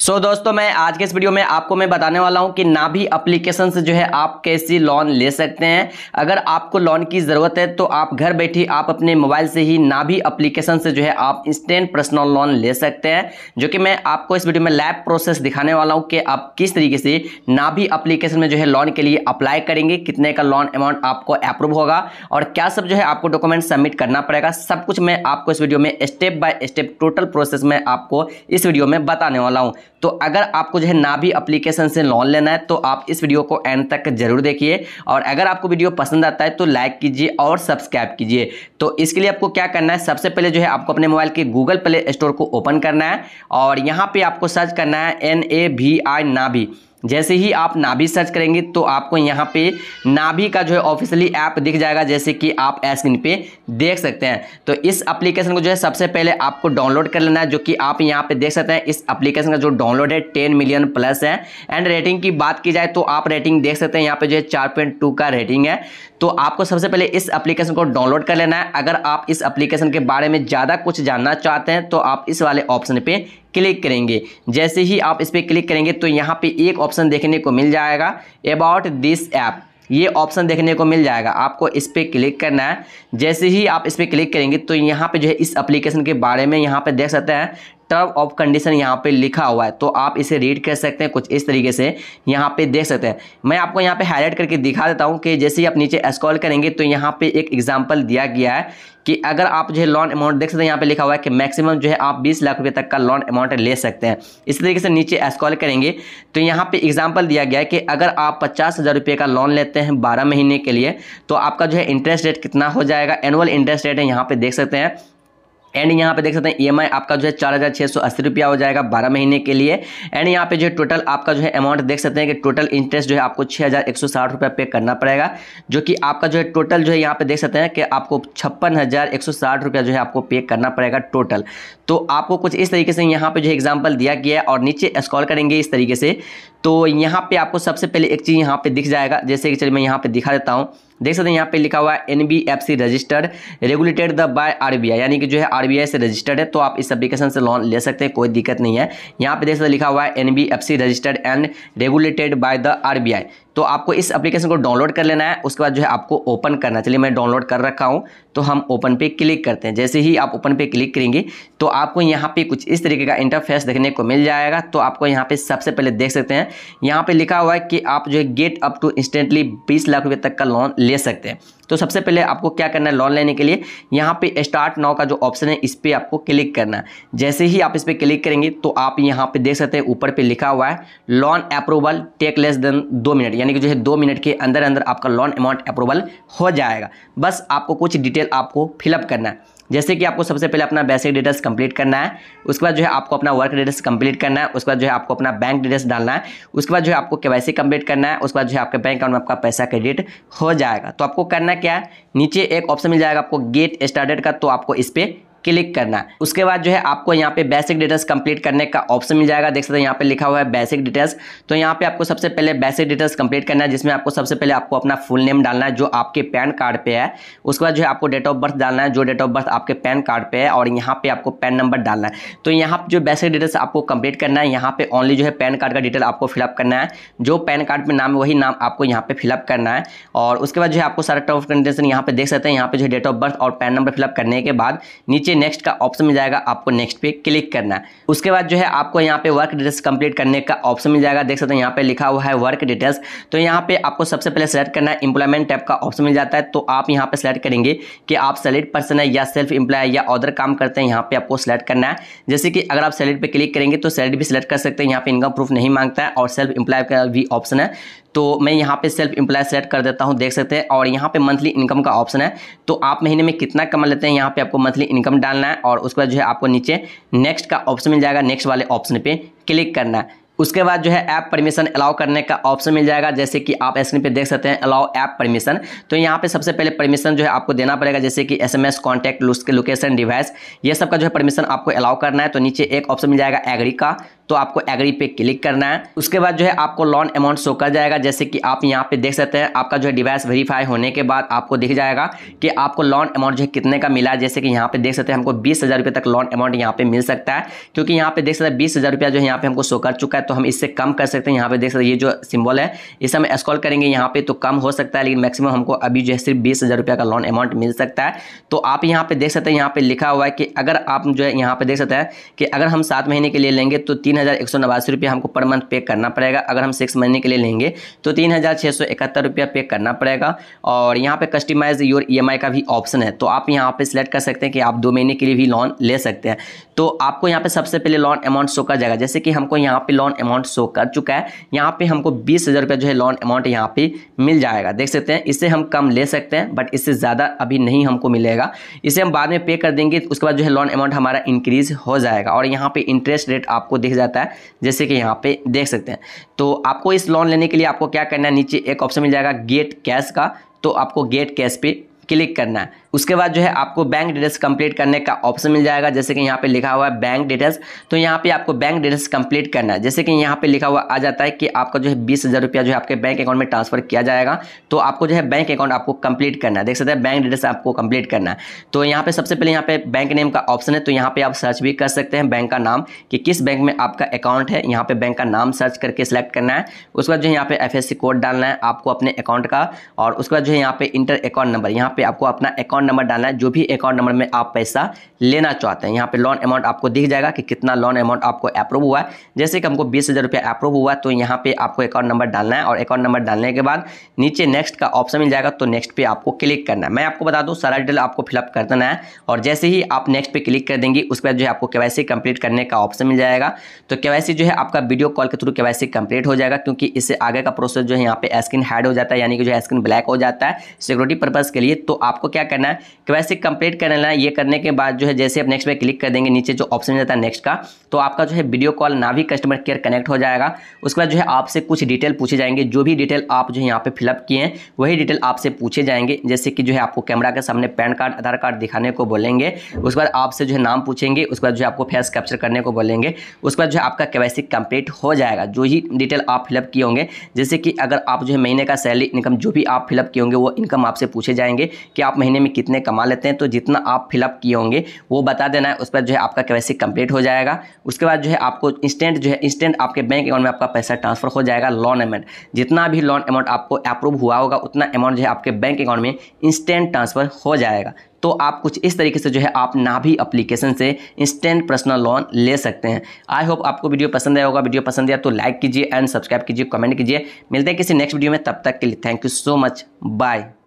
सो so, दोस्तों मैं आज के इस वीडियो में आपको मैं बताने वाला हूं कि नाभी अप्लीकेशन से जो है आप कैसी लोन ले सकते हैं अगर आपको लोन की ज़रूरत है तो आप घर बैठे आप अपने मोबाइल से ही नाभी अप्लीकेशन से जो है आप इंस्टेंट पर्सनल लोन ले सकते हैं जो कि मैं आपको इस वीडियो में लैब प्रोसेस दिखाने वाला हूँ कि आप किस तरीके से नाभी अप्लीकेशन में जो है लोन के लिए अप्लाई करेंगे कितने का लोन अमाउंट आपको अप्रूव होगा और क्या सब जो है आपको डॉक्यूमेंट सबमिट करना पड़ेगा सब कुछ मैं आपको इस वीडियो में step by step total process में आपको इस वीडियो में बताने वाला हूँ तो अगर आपको जो है नाभी अप्लीकेशन से लोन लेना है तो आप इस वीडियो को एंड तक जरूर देखिए और अगर आपको वीडियो पसंद आता है तो लाइक कीजिए और सब्सक्राइब कीजिए तो इसके लिए आपको क्या करना है सबसे पहले जो है आपको अपने मोबाइल के गूगल प्ले स्टोर को ओपन करना है और यहाँ पर आपको सर्च करना है एन ए वी आई नाभी जैसे ही आप नाभी सर्च करेंगे तो आपको यहाँ पे नाभी का जो है ऑफिशियली ऐप दिख जाएगा जैसे कि आप स्क्रीन पे देख सकते हैं तो इस एप्लीकेशन को जो है सबसे पहले आपको डाउनलोड कर लेना है जो कि आप यहाँ पे देख सकते हैं इस एप्लीकेशन का जो डाउनलोड है टेन मिलियन प्लस है एंड रेटिंग की बात की जाए तो आप रेटिंग देख सकते हैं यहाँ पर जो है चार का रेटिंग है तो आपको सबसे पहले इस एप्लीकेशन को डाउनलोड कर लेना है अगर आप इस एप्लीकेशन के बारे में ज़्यादा कुछ जानना चाहते हैं तो आप इस वाले ऑप्शन पर क्लिक करेंगे जैसे ही आप इस पर क्लिक करेंगे तो यहाँ पे एक ऑप्शन देखने को मिल जाएगा अबाउट दिस ऐप ये ऑप्शन देखने को मिल जाएगा आपको इस पर क्लिक करना है जैसे ही आप इस पर क्लिक करेंगे तो यहाँ पे जो है इस एप्लीकेशन के बारे में यहाँ पे देख सकते हैं टर्म ऑफ कंडीशन यहाँ पे लिखा हुआ है तो आप इसे रीड कर सकते हैं कुछ इस तरीके से यहाँ पे देख सकते हैं मैं आपको यहाँ पे हाईलाइट करके दिखा देता हूँ कि जैसे ही आप नीचे स्कॉल करेंगे तो यहाँ पे एक एग्जाम्पल दिया गया है कि अगर आप जो है लोन अमाउंट देख सकते हैं यहाँ पे लिखा हुआ है कि मैक्सिमम जो है आप 20 लाख रुपए तक का लोन अमाउंट ले सकते हैं इसी तरीके से नीचे एस्कॉल करेंगे तो यहाँ पे एग्जांपल दिया गया है कि अगर आप पचास हज़ार रुपये का लोन लेते हैं 12 महीने के लिए तो आपका जो है इंटरेस्ट रेट कितना हो जाएगा एनुअल इंटरेस्ट रेट है यहाँ पर देख सकते हैं एंड यहाँ पे देख सकते हैं ईएमआई e आपका जो है चार हज़ार छः सौ अस्सी रुपया हो जाएगा बारह महीने के लिए एंड यहाँ पे जो है टोटल आपका जो है अमाउंट देख सकते हैं कि टोटल इंटरेस्ट जो है आपको छः हज़ार एक सौ साठ रुपया पे करना पड़ेगा जो कि आपका जो है टोटल जो है यहाँ पे देख सकते हैं कि आपको छप्पन हज़ार एक सौ साठ रुपया जो है आपको पे करना पड़ेगा टोटल तो आपको कुछ इस तरीके से यहाँ पर जो है एग्जाम्पल दिया गया है और नीचे स्कॉल करेंगे इस तरीके से तो यहाँ पर आपको सबसे पहले एक चीज़ यहाँ पर दिख जाएगा जैसे कि चलिए मैं यहाँ पर दिखा देता हूँ देख सकते हैं यहाँ पे लिखा हुआ है N B F C registered regulated the by RBI यानी कि जो है आरबीआई से रजिस्टर्ड है तो आप इस एप्लीकेशन से लोन ले सकते हैं कोई दिक्कत नहीं है यहाँ पे देख सकते लिखा हुआ है N B F C registered and regulated by the RBI तो आपको इस एप्लीकेशन को डाउनलोड कर लेना है उसके बाद जो है आपको ओपन करना चलिए मैं डाउनलोड कर रखा हूँ तो हम ओपन पे क्लिक करते हैं जैसे ही आप ओपन पे क्लिक करेंगे तो आपको यहाँ पे कुछ इस तरीके का इंटरफेस देखने को मिल जाएगा तो आपको यहाँ पे सबसे पहले देख सकते हैं यहाँ पे लिखा हुआ है कि आप जो है गेट अप टू इंस्टेंटली बीस लाख रुपये तक का लोन ले सकते हैं तो सबसे पहले आपको क्या करना है लोन लेने के लिए यहाँ पे स्टार्ट नाउ का जो ऑप्शन है इस पर आपको क्लिक करना है जैसे ही आप इस पर क्लिक करेंगे तो आप यहाँ पे देख सकते हैं ऊपर पे लिखा हुआ है loan approval take less than दो मिनट यानी कि जो है दो मिनट के अंदर अंदर आपका लोन अमाउंट अप्रूवल हो जाएगा बस आपको कुछ डिटेल आपको फिलअप करना है जैसे कि आपको सबसे पहले अपना बेसिक डिटेल्स कंप्लीट करना है उसके बाद जो है आपको अपना वर्क डिटेल्स कंप्लीट करना है उसके बाद जो है आपको अपना बैंक डिटेल्स डालना है उसके बाद जो है आपको केवाईसी कंप्लीट करना है उसके बाद जो है आपके बैंक अकाउंट में आपका पैसा क्रेडिट हो जाएगा तो आपको करना क्या है नीचे एक ऑप्शन मिल जाएगा आपको गेट स्टार्टेड का तो आपको इस पर क्लिक करना है उसके बाद जो है आपको यहाँ पे बेसिक डिटेल्स कंप्लीट करने का ऑप्शन मिल जाएगा देख सकते हैं यहाँ पे लिखा हुआ है बेसिक डिटेल्स तो यहाँ पे आपको सबसे पहले बेसिक डिटेल्स कंप्लीट करना है जिसमें आपको सबसे पहले आपको अपना फुल नेम डालना है जो आपके पैन कार्ड पे है उसके बाद जो है आपको डेट ऑफ बर्थ डालना है जो डेट ऑफ बर्थ आपके पैन कार्ड पे है और यहाँ पे आपको पैन नंबर डालना है तो यहाँ पर जो बेसिक डिटेल्स आपको कंप्लीट करना है यहाँ पे ओनली जो है पैन कार्ड का डिटेल आपको फिलअप करना है जो पैन कार्ड पर नाम वही नाम आपको यहाँ पे फिलअप करना है और उसके बाद जो है आपको सारा टर्म ऑफ कंडीशन यहाँ पे देख सकते हैं यहाँ पे जो है डेट ऑफ बर्थ और पैन नंबर फिलअप करने के बाद नीचे नीचे नेक्स्ट का ऑप्शन मिल जाएगा आपको नेक्स्ट पे क्लिक करना है उसके बाद जो है आपको यहाँ पे वर्क डिटेल्स कंप्लीट करने का ऑप्शन मिल जाएगा देख सकते हैं यहाँ पे लिखा हुआ है वर्क डिटेल्स तो यहाँ पे आपको सबसे पहले सेलेक्ट करना है इंप्लॉयमेंट टाइप का ऑप्शन मिल जाता है तो आप यहाँ पे सेलेक्ट करेंगे कि आप सेलेक्ट पर्सन है या सेल्फ एम्प्लॉय या ऑर्डर काम करते हैं यहाँ पे आपको सेलेक्ट करना है जैसे कि अगर आप सेलेक्ट पर क्लिक करेंगे तो सेलेक्ट भी सिलेक्ट कर सकते हैं यहाँ पे इनकम प्रूफ नहीं मांगता है और सेल्फ एम्प्लॉय का भी ऑप्शन है तो मैं यहाँ पे सेल्फ एम्प्लॉय सेलेक्ट कर देता हूँ देख सकते हैं और यहाँ पे मंथली इनकम का ऑप्शन है तो आप महीने में कितना कमा लेते हैं यहाँ पे आपको मंथली इनकम डालना है और उसके बाद जो है आपको नीचे नेक्स्ट का ऑप्शन मिल जाएगा नेक्स्ट वाले ऑप्शन पर क्लिक करना है उसके बाद जो है ऐप परमिशन अलाउ करने का ऑप्शन मिल जाएगा जैसे कि आप स्क्रीन पे देख सकते हैं अलाउ ऐप परमिशन तो यहाँ पे सबसे पहले परमिशन जो है आपको देना पड़ेगा जैसे कि एसएमएस कॉन्टैक्ट लोकेशन डिवाइस ये सब का जो है परमिशन आपको अलाउ करना है तो नीचे एक ऑप्शन मिल जाएगा एग्री का तो आपको एग्री पे क्लिक करना है उसके बाद जो है आपको लोन अमाउंट शो कर जाएगा जैसे कि आप यहाँ पे देख सकते हैं आपका जो है डिवाइस वेरीफाई होने के बाद आपको दिख जाएगा कि आपको लोन अमाउंट जो है कितने का मिला है जैसे कि यहाँ पे देख सकते हैं हमको बीस हज़ार रुपये तक लोन अमाउंट यहाँ पे मिल सकता है क्योंकि यहाँ पे देख सकते हैं बीस हज़ार रुपया जो है यहाँ पे हमको शो कर चुका है तो हम इससे कम कर सकते हैं यहाँ पे देख सकते हैं ये जो सिम्बल है इसे हम स्कॉल करेंगे यहाँ पे तो कम हो सकता है लेकिन मैक्सिमम हमको अभी जो है सिर्फ बीस हज़ार रुपया का लोन अमाउंट मिल सकता है तो आप यहाँ पे देख सकते हैं यहाँ पे लिखा हुआ है कि अगर आप जो है यहाँ पे देख सकते हैं कि अगर हम सात महीने के लिए लेंगे तो तीन तीन हज़ार एक सौ नवासी रुपये हमको पर मंथ पे करना पड़ेगा अगर हम सिक्स महीने के लिए लेंगे तो तीन हज़ार छः सौ इकहत्तर रुपया पे करना पड़ेगा और यहाँ पे कस्टमाइज योर ईएमआई का भी ऑप्शन है तो आप यहाँ पे सिलेक्ट कर सकते हैं कि आप दो महीने के लिए भी लोन ले सकते हैं तो आपको यहाँ पे सबसे पहले लोन अमाउंट शो कर जाएगा जैसे कि हमको यहाँ पे लोन अमाउंट शो कर चुका है यहाँ पे हमको बीस हज़ार रुपया जो है लोन अमाउंट यहाँ पे मिल जाएगा देख सकते हैं इससे हम कम ले सकते हैं बट इससे ज़्यादा अभी नहीं हमको मिलेगा इसे हम बाद में पे कर देंगे उसके बाद जो है लोन अमाउंट हमारा इंक्रीज हो जाएगा और यहाँ पर इंटरेस्ट रेट आपको देख जाएगा जाता है जैसे कि यहाँ पे देख सकते हैं तो आपको इस लोन लेने के लिए आपको क्या करना है नीचे एक ऑप्शन मिल जाएगा गेट कैश का तो आपको गेट कैश पे क्लिक करना है उसके बाद जो है आपको बैंक डिटेल्स कंप्लीट करने का ऑप्शन मिल जाएगा जैसे कि यहाँ पे लिखा हुआ है बैंक डिटेल्स तो यहाँ पे आपको बैंक डिटेल्स कंप्लीट करना है जैसे कि यहाँ पे लिखा हुआ आ जाता है कि आपका जो है बीस हज़ार रुपया जो है आपके बैंक अकाउंट में ट्रांसफर किया जाएगा तो आपको जो है बैंक अकाउंट आपको कंप्लीट करना है देख सकते हैं बैंक डिटेल्स आपको कंप्लीट करना है तो यहाँ पे सबसे पहले यहाँ पे बैंक नेम का ऑप्शन है तो यहाँ पे आप सर्च भी कर सकते हैं बैंक का नाम कि किस बैंक में आपका अकाउंट है यहाँ पे बैंक का नाम सर्च करके सेलेक्ट करना है उसके बाद जो है यहाँ पे एफ कोड डालना है आपको अपने अकाउंट का और उसके बाद जो है यहाँ पे इंटर अकाउंट नंबर यहाँ पर आपको अपना अकाउंट अकाउंट नंबर डालना है जो भी अकाउंट नंबर में आप पैसा लेना चाहते हैं यहाँ पे लोन अमाउंट आपको दिख जाएगा कि कितना लोन अमाउंट आपको अप्रूव हुआ है जैसे कि हमको बीस हज़ार रुपया अप्रूव हुआ तो यहाँ पे आपको अकाउंट नंबर डालना है और अकाउंट नंबर डालने के बाद नीचे नेक्स्ट का ऑप्शन मिल जाएगा तो नेक्स्ट पे आपको क्लिक करना है मैं आपको बता दूँ सारा डिटेल आपको फिलअप कर देना है और जैसे ही आप नेक्स्ट पे क्लिक कर देंगी उसके बाद जो है आपको के कंप्लीट करने का ऑप्शन मिल जाएगा तो के जो है आपका वीडियो कॉल के थ्रू के कंप्लीट हो जाएगा क्योंकि इससे आगे का प्रोसेस जो है यहाँ पे स्क्रीन हाइड हो जाता है यानी कि जो है स्क्रीन ब्लैक हो जाता है सिक्योरिटी पर्पज़ के लिए तो आपको क्या करना है है कैसे कंप्लीट कर लेना है ये करने के बाद जो है जैसे आप नेक्स्ट पे क्लिक कर देंगे नीचे जो ऑप्शन रहता है नेक्स्ट का तो आपका जो है वीडियो कॉल ना भी कस्टमर केयर कनेक्ट हो जाएगा उसके बाद जो है आपसे कुछ डिटेल पूछे जाएंगे जो भी डिटेल आप जो है यहाँ पे फिलअप किए हैं वही डिटेल आपसे पूछे जाएंगे जैसे कि जो है आपको कैमरा के सामने पैन कार्ड आधार कार्ड दिखाने को बोलेंगे उसके बाद आपसे जो है नाम पूछेंगे उसके बाद जो है आपको फेस कैप्चर करने को बोलेंगे उसके बाद जो है आपका कैवैसी कंप्लीट हो जाएगा जो ही डिटेल आप फिलअप किए होंगे जैसे कि अगर आप जो है महीने का सैलरी इनकम जो भी आप फिलअप किए होंगे वो इनकम आपसे पूछे जाएंगे कि आप महीने में कितने कमा लेते हैं तो जितना आप फिलअप किए होंगे वो बता देना है उस पर जो है आपका केवाईसी कंप्लीट हो जाएगा उसके बाद जो है आपको इंस्टेंट जो है इंस्टेंट आपके बैंक अकाउंट में आपका पैसा ट्रांसफर हो जाएगा लोन अमाउंट जितना भी लोन अमाउंट आपको अप्रूव हुआ होगा उतना अमाउंट जो है आपके बैंक अकाउंट में इंस्टेंट ट्रांसफर हो जाएगा तो आप कुछ इस तरीके से जो है आप भी एप्लीकेशन से इंस्टेंट पर्सनल लोन ले सकते हैं आई होप आपको वीडियो पसंद आया होगा वीडियो पसंद आया तो लाइक कीजिए एंड सब्सक्राइब कीजिए कमेंट कीजिए मिलते हैं किसी नेक्स्ट वीडियो में तब तक के लिए thank you so much bye